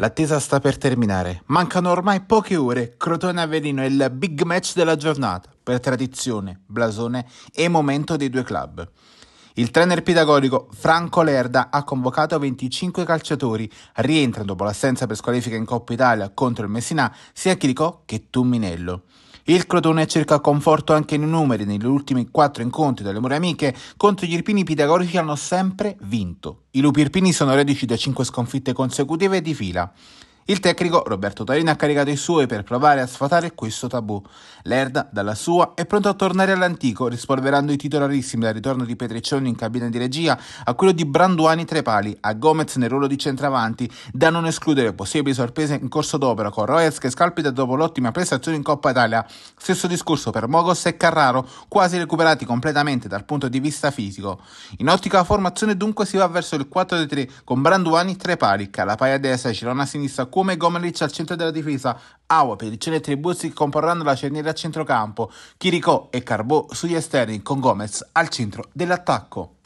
L'attesa sta per terminare. Mancano ormai poche ore. Crotone Avellino è il big match della giornata, per tradizione, blasone e momento dei due club. Il trainer pedagogico Franco Lerda ha convocato 25 calciatori. Rientra dopo l'assenza per squalifica in Coppa Italia contro il Messina sia Chirico che Tumminello. Il Crotone cerca conforto anche nei numeri. Negli ultimi quattro incontri delle Mura Amiche contro gli Irpini Pitagorici hanno sempre vinto. I lupi irpini sono reduci da cinque sconfitte consecutive di fila. Il tecnico Roberto Torino ha caricato i suoi per provare a sfatare questo tabù. Lerda, dalla sua, è pronto a tornare all'antico, rispolverando i titolarissimi dal ritorno di Petriccioni in cabina di regia a quello di Branduani tra i pali, a Gomez nel ruolo di centravanti, da non escludere possibili sorprese in corso d'opera con Roez che scalpita dopo l'ottima prestazione in Coppa Italia. Stesso discorso per Mogos e Carraro, quasi recuperati completamente dal punto di vista fisico. In ottica formazione dunque si va verso il 4-3 con Branduani tra i pali, Calapai a destra, Girona a sinistra come Gomelic al centro della difesa, Awa, per Pedicini e Tribuzzi che comporranno la cerniera a centrocampo, Chirico e Carbò sugli esterni con Gomez al centro dell'attacco.